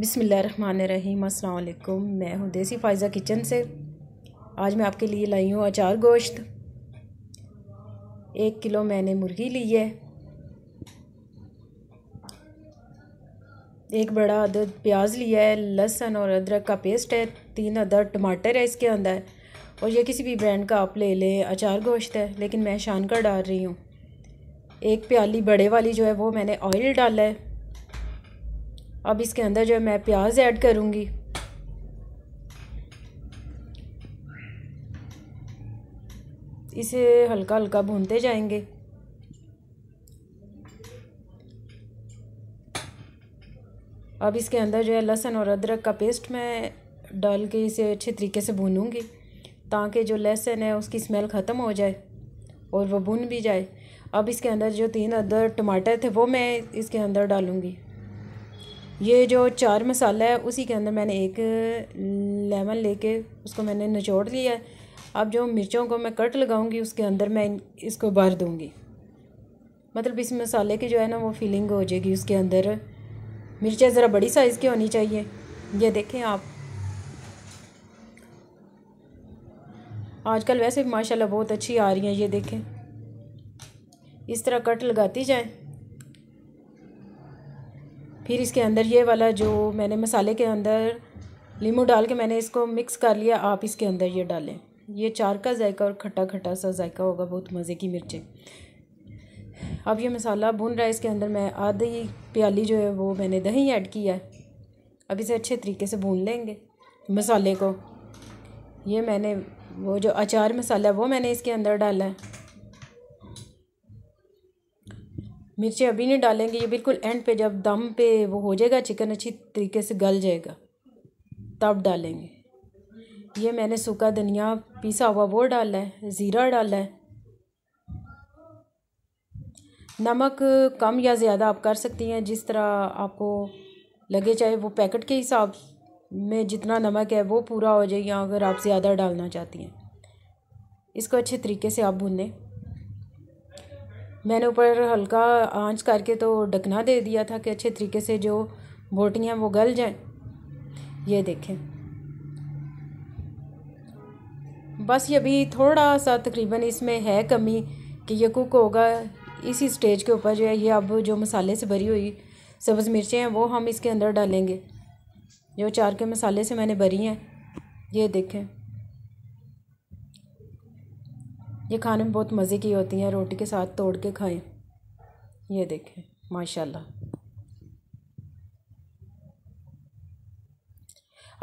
बिसमीम अल्लाम मैं हूँ देसी फ़ायज़ा किचन से आज मैं आपके लिए लाई हूँ अचार गोश्त एक किलो मैंने मुर्गी ली है एक बड़ा अदर प्याज लिया है लहसुन और अदरक का पेस्ट है तीन अदर टमाटर है इसके अंदर और ये किसी भी ब्रांड का आप ले लें अचार गोश्त है लेकिन मैं शान का डाल रही हूँ एक प्याली बड़े वाली जो है वो मैंने ऑयल डाला है अब इसके अंदर जो है मैं प्याज ऐड करूँगी इसे हल्का हल्का भूनते जाएंगे अब इसके अंदर जो है लहसुन और अदरक का पेस्ट मैं डाल के इसे अच्छे तरीके से भूनूंगी ताकि जो लहसुन है उसकी स्मेल ख़त्म हो जाए और वो भुन भी जाए अब इसके अंदर जो तीन अदर टमाटर थे वो मैं इसके अंदर डालूंगी ये जो चार मसाला है उसी के अंदर मैंने एक लेमन लेके उसको मैंने निचोड़ लिया है अब जो मिर्चों को मैं कट लगाऊंगी उसके अंदर मैं इसको भर दूंगी मतलब इस मसाले की जो है ना वो फीलिंग हो जाएगी उसके अंदर मिर्चें ज़रा बड़ी साइज़ की होनी चाहिए ये देखें आप आजकल वैसे भी माशाल्लाह बहुत अच्छी आ रही हैं ये देखें इस तरह कट लगाती जाएँ फिर इसके अंदर ये वाला जो मैंने मसाले के अंदर लीमू डाल के मैंने इसको मिक्स कर लिया आप इसके अंदर ये डालें ये चार का जायका और खट्टा खट्टा सा जायका होगा बहुत मज़े की मिर्चें अब ये मसाला भुन रहा है इसके अंदर मैं आधी प्याली जो है वो मैंने दही ऐड किया है अब इसे अच्छे तरीके से भून लेंगे मसाले को ये मैंने वो जो अचार मसाला है वो मैंने इसके अंदर डाला है मिर्ची अभी नहीं डालेंगे ये बिल्कुल एंड पे जब दम पे वो हो जाएगा चिकन अच्छी तरीके से गल जाएगा तब डालेंगे ये मैंने सूखा धनिया पिसा हुआ वो डाला है ज़ीरा डाला है नमक कम या ज़्यादा आप कर सकती हैं जिस तरह आपको लगे चाहे वो पैकेट के हिसाब में जितना नमक है वो पूरा हो जाए या अगर आप ज़्यादा डालना चाहती हैं इसको अच्छे तरीके से आप भूनें मैंने ऊपर हल्का आंच करके तो ढकना दे दिया था कि अच्छे तरीके से जो बोटियाँ हैं वो गल जाएं ये देखें बस ये अभी थोड़ा सा तकरीबन इसमें है कमी कि ये कुक होगा इसी स्टेज के ऊपर जो है ये अब जो मसाले से भरी हुई सब्ज़ मिर्चें हैं वो हम इसके अंदर डालेंगे जो चार के मसाले से मैंने भरी हैं ये देखें ये खाने में बहुत मज़े की होती हैं रोटी के साथ तोड़ के खाएं ये देखें माशाल्लाह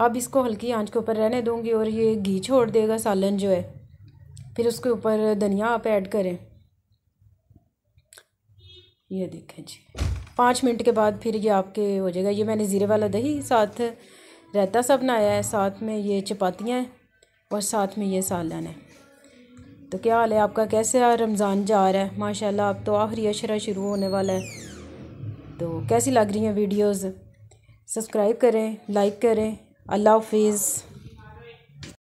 अब इसको हल्की आंच के ऊपर रहने दूंगी और ये घी छोड़ देगा सालन जो है फिर उसके ऊपर धनिया आप ऐड करें ये देखें जी पाँच मिनट के बाद फिर ये आपके हो जाएगा ये मैंने ज़ीरे वाला दही साथ रहता सा बनाया है साथ में ये चपातियाँ हैं और साथ में ये सालन है तो क्या हाल है आपका कैसे रमज़ान जा रहा है माशाल्लाह आप तो आखिरी अशरा शुरू होने वाला है तो कैसी लग रही हैं वीडियोस सब्सक्राइब करें लाइक करें अल्लाह हाफिज़